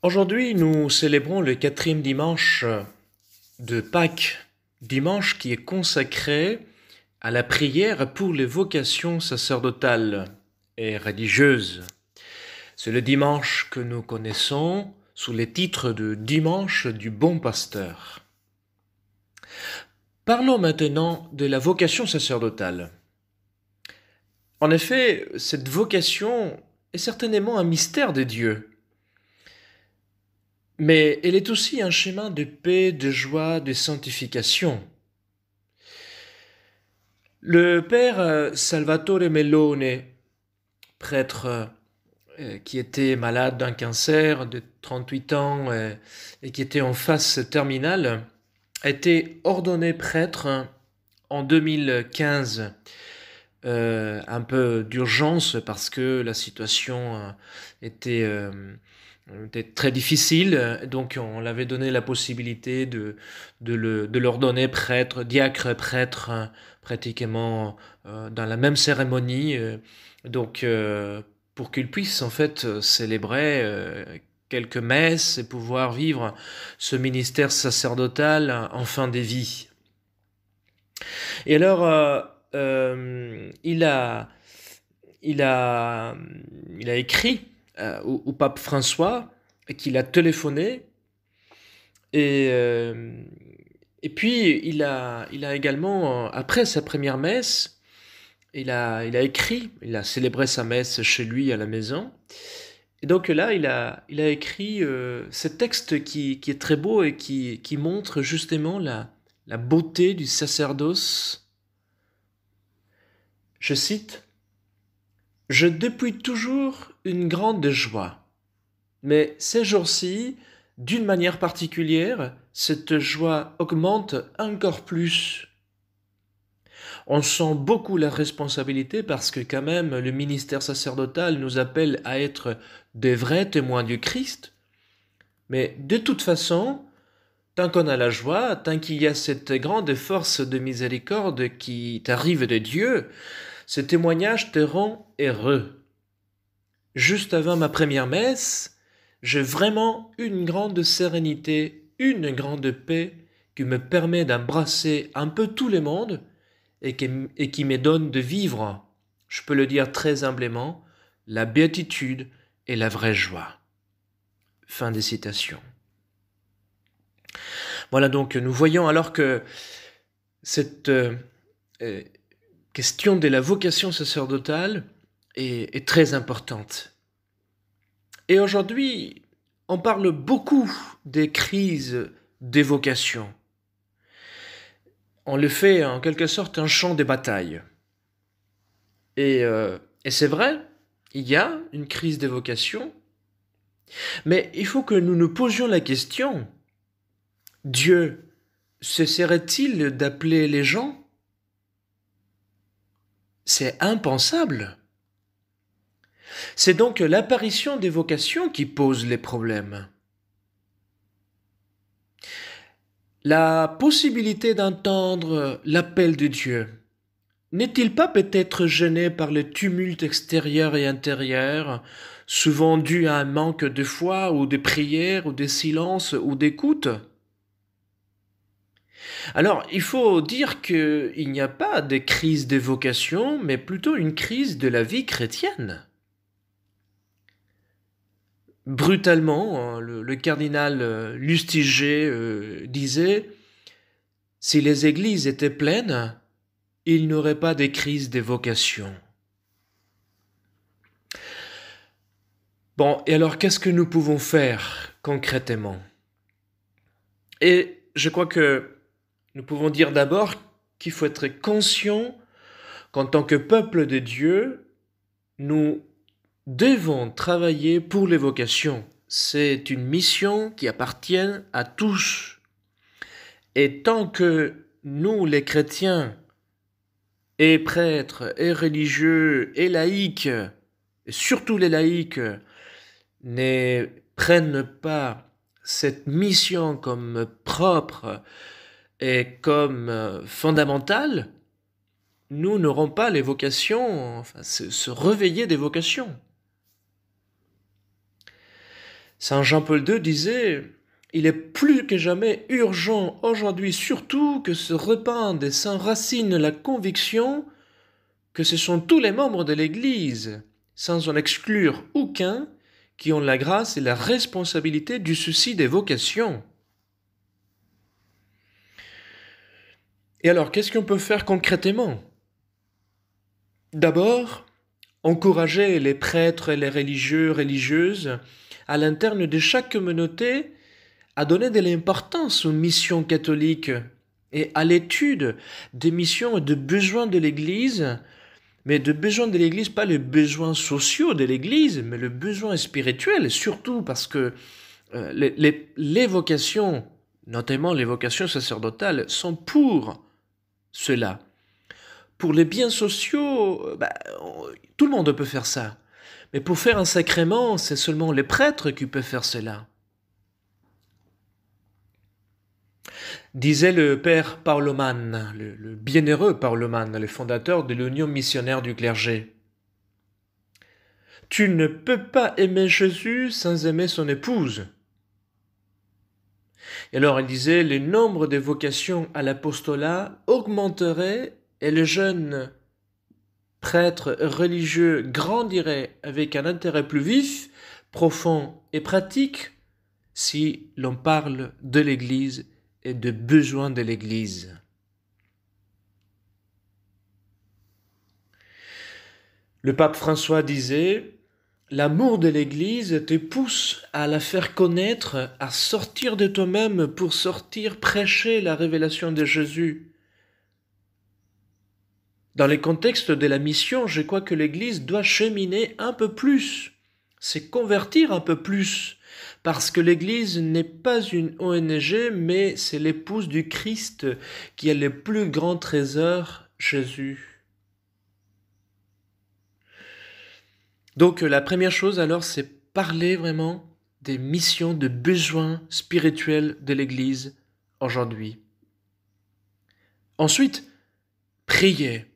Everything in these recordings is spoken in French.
Aujourd'hui, nous célébrons le quatrième dimanche euh, de Pâques, dimanche qui est consacré à la prière pour les vocations sacerdotales et religieuses. C'est le dimanche que nous connaissons sous les titres de Dimanche du bon pasteur. Parlons maintenant de la vocation sacerdotale. En effet, cette vocation est certainement un mystère des dieux mais elle est aussi un chemin de paix, de joie, de sanctification. Le père euh, Salvatore Mellone, prêtre euh, qui était malade d'un cancer de 38 ans euh, et qui était en phase terminale, a été ordonné prêtre en 2015. un peu d'urgence parce que la situation était euh, était très difficile, euh, donc on l'avait donné la possibilité de, de, leur prêtre, diacre, prêtre, euh, pratiquement dans la même cérémonie, donc pour qu'il puisse en fait célébrer quelques messes et pouvoir vivre ce ministère sacerdotal en fin des vies. Et alors, il a, il a, il a écrit euh, au, pape François, qu'il a téléphoné. Et, euh, et puis, il a, il a également, euh, après sa première messe, il a, il a écrit, il a célébré sa messe chez lui à la maison. Et donc là, il a, il a écrit ce texte qui, est très beau et qui, qui montre justement la, la beauté du sacerdoce. Je cite j'ai depuis toujours une grande joie. Mais ces jours-ci, d'une manière particulière, cette joie augmente encore plus. On sent beaucoup la responsabilité parce que quand même le ministère sacerdotal nous appelle à être des vrais témoins du Christ. Mais de toute façon, tant qu'on a la joie, tant qu'il y a cette grande force de miséricorde qui t'arrive de Dieu, ce témoignage te rend heureux. Juste avant ma première messe, j'ai vraiment une grande sérénité, une grande paix qui me permet d'embrasser un peu tout le monde et qui, me donne de vivre, je peux le dire très humblement, la béatitude et la vraie joie. Fin des citations. Voilà donc, nous voyons alors que cette euh, question de la vocation sacerdotale est, très importante. Et aujourd'hui, on parle beaucoup des crises des vocations. On le fait en quelque sorte un champ de bataille. Et, euh, c'est vrai, il y a une crise des vocations, mais il faut que nous nous posions la question, Dieu, se il d'appeler les gens c'est impensable. C'est donc l'apparition des vocations qui pose les problèmes. La possibilité d'entendre l'appel de Dieu n'est-il pas peut-être gêné par le tumulte extérieur et intérieur, souvent dû à un manque de foi ou de prière ou de silence ou d'écoute alors, il faut dire qu'il n'y a pas de crise des vocations, mais plutôt une crise de la vie chrétienne. Brutalement, hein, le, cardinal euh, Lustiger euh, disait Si les églises étaient pleines, il n'aurait pas de crise des vocations. Bon, et alors qu'est-ce que nous pouvons faire concrètement Et je crois que nous pouvons dire d'abord qu'il faut être conscient qu'en tant que peuple de Dieu, nous devons travailler pour les vocations. C'est une mission qui appartient à tous. Et tant que nous, les chrétiens, et prêtres, et religieux, et laïcs, et surtout les laïcs, ne prennent pas cette mission comme propre, et comme euh, fondamental, nous n'aurons pas les vocations, enfin, se, réveiller des vocations. Saint Jean-Paul II disait Il est plus que jamais urgent aujourd'hui, surtout, que se repande et s'enracine la conviction que ce sont tous les membres de l'Église, sans en exclure aucun, qui ont la grâce et la responsabilité du souci des vocations. Et alors, qu'est-ce qu'on peut faire concrètement D'abord, encourager les prêtres et les religieux, religieuses, à l'interne de chaque communauté, à donner de l'importance aux missions catholiques et à l'étude des missions et des besoins de l'Église, mais des besoins de l'Église, pas les besoins sociaux de l'Église, mais le besoin spirituel, surtout parce que euh, les vocations, notamment les vocations sacerdotales, sont pour cela. Pour les biens sociaux, euh, bah, tout le monde peut faire ça. Mais pour faire un sacrement, c'est seulement les prêtres qui peuvent faire cela. Disait le père Parloman, le, bienheureux Parlemann, le fondateur de l'Union missionnaire du clergé. Tu ne peux pas aimer Jésus sans aimer son épouse. Et alors il disait, le nombre de vocations à l'apostolat augmenterait et le jeune prêtre religieux grandirait avec un intérêt plus vif, profond et pratique si l'on parle de l'Église et des besoins de l'Église. Le pape François disait L'amour de l'Église te pousse à la faire connaître, à sortir de toi-même pour sortir prêcher la révélation de Jésus. Dans les contextes de la mission, je crois que l'Église doit cheminer un peu plus, se convertir un peu plus, parce que l'Église n'est pas une ONG, mais c'est l'épouse du Christ qui est le plus grand trésor, Jésus. Donc euh, la première chose alors, c'est parler vraiment des missions, de besoins spirituels de l'Église aujourd'hui. Ensuite, prier.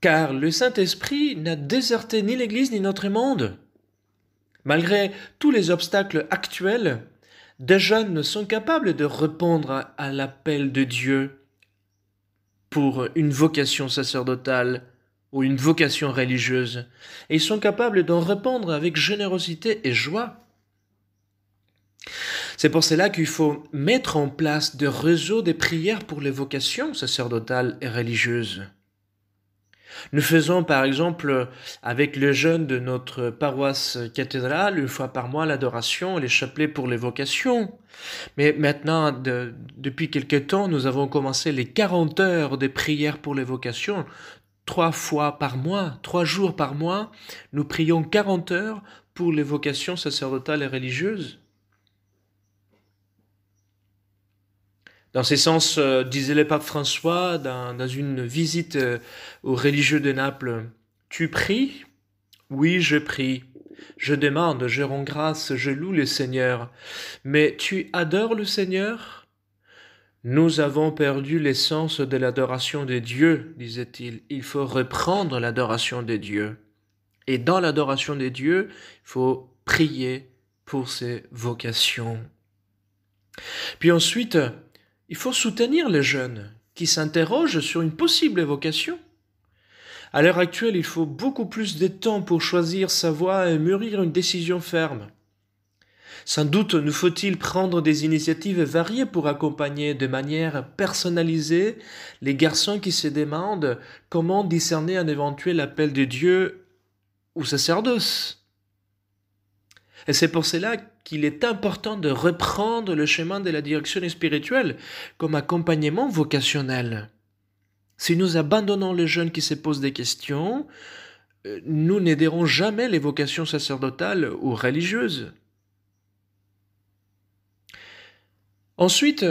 Car le Saint-Esprit n'a déserté ni l'Église ni notre monde. Malgré tous les obstacles actuels, des jeunes sont capables de répondre à l'appel de Dieu pour une vocation sacerdotale ou une vocation religieuse, et ils sont capables d'en répondre avec générosité et joie. C'est pour cela qu'il faut mettre en place des réseaux de prières pour les vocations sacerdotales et religieuses. Nous faisons par exemple avec le jeune de notre paroisse cathédrale une fois par mois l'adoration et les chapelets pour les vocations. Mais maintenant, depuis quelque temps, nous avons commencé les 40 heures des prières pour les vocations trois fois par mois, trois jours par mois, nous prions quarante heures pour les vocations sacerdotales et religieuses. Dans ces sens, euh, disait le pape François dans, une visite euh, aux religieux de Naples, Tu pries Oui, je prie. Je demande, je rends grâce, je loue le Seigneur. Mais tu adores le Seigneur nous avons perdu l'essence de l'adoration de Dieu, disait-il. Il faut reprendre l'adoration de Dieu. Et dans l'adoration de Dieu, il faut prier pour ses vocations. Puis ensuite, il faut soutenir les jeunes qui s'interrogent sur une possible vocation. À l'heure actuelle, il faut beaucoup plus de temps pour choisir sa voie et mûrir une décision ferme. Sans doute nous faut-il prendre des initiatives variées pour accompagner de manière personnalisée les garçons qui se demandent comment discerner un éventuel appel de Dieu ou sacerdoce. Et c'est pour cela qu'il est important de reprendre le chemin de la direction spirituelle comme accompagnement vocationnel. Si nous abandonnons les jeunes qui se posent des questions, euh, nous n'aiderons jamais les vocations sacerdotales ou religieuses. Ensuite,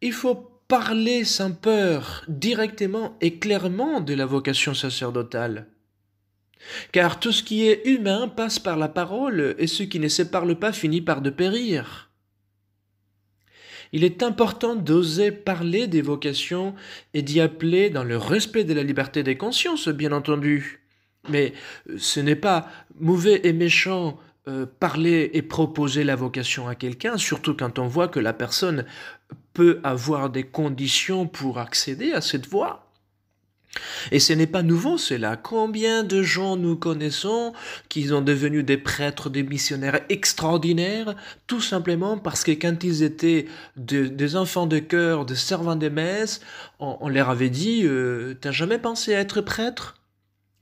il faut parler sans peur, directement et clairement de la vocation sacerdotale. Car tout ce qui est humain passe par la parole, et ce qui ne se parle pas finit par de périr. Il est important d'oser parler des vocations et d'y appeler dans le respect de la liberté des consciences, bien entendu. Mais ce n'est pas mauvais et méchant euh, parler et proposer la vocation à quelqu'un, surtout quand on voit que la personne peut avoir des conditions pour accéder à cette voie. Et ce n'est pas nouveau cela. Combien de gens nous connaissons qui sont devenus des prêtres, des missionnaires extraordinaires, tout simplement parce que quand ils étaient des enfants de cœur, des servants des messes, on, leur avait dit euh, T'as jamais pensé à être prêtre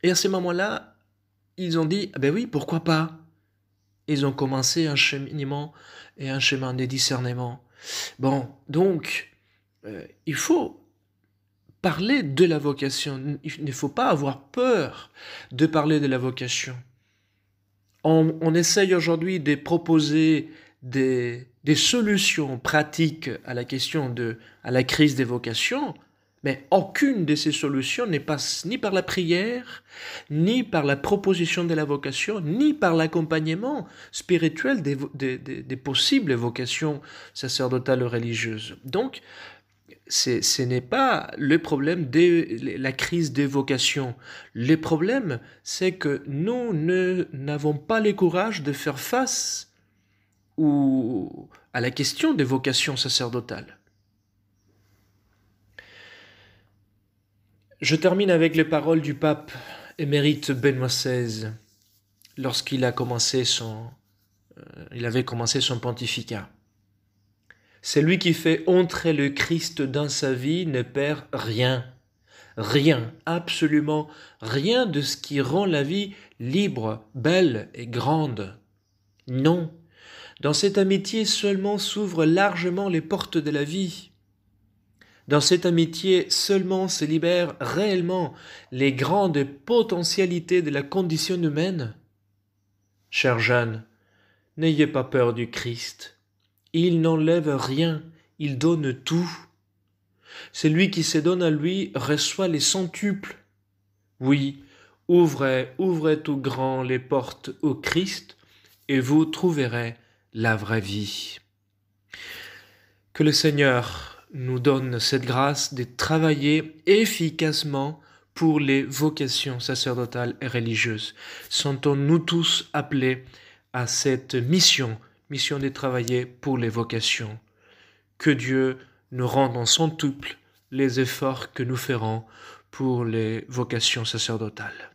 Et à ces moments-là, ils ont dit ah Ben oui, pourquoi pas ils ont commencé un cheminement et un chemin de discernement. Bon, donc, euh, il faut parler de la vocation. Il ne faut pas avoir peur de parler de la vocation. On, essaye aujourd'hui de proposer des, solutions pratiques à la question de à la crise des vocations, mais aucune de ces solutions ne passe ni par la prière, ni par la proposition de la vocation, ni par l'accompagnement spirituel des, possibles vocations sacerdotales ou religieuses. Donc, ce n'est pas le problème de la crise des vocations. Le problème, c'est que nous n'avons pas le courage de faire face ou à la question des vocations sacerdotales. Je termine avec les paroles du pape émérite Benoît XVI lorsqu'il a commencé son, euh, il avait commencé son pontificat. C'est lui qui fait entrer le Christ dans sa vie ne perd rien, rien, absolument rien de ce qui rend la vie libre, belle et grande. Non, dans cette amitié seulement s'ouvrent largement les portes de la vie. Dans cette amitié seulement se libèrent réellement les grandes potentialités de la condition humaine. Cher Jeanne, n'ayez pas peur du Christ. Il n'enlève rien, il donne tout. Celui qui se donne à lui reçoit les centuples. Oui, ouvrez, ouvrez tout grand les portes au Christ, et vous trouverez la vraie vie. Que le Seigneur nous donne cette grâce de travailler efficacement pour les vocations sacerdotales et religieuses. Sentons-nous tous appelés à cette mission, mission de travailler pour les vocations. Que Dieu nous rende en son centuple les efforts que nous ferons pour les vocations sacerdotales.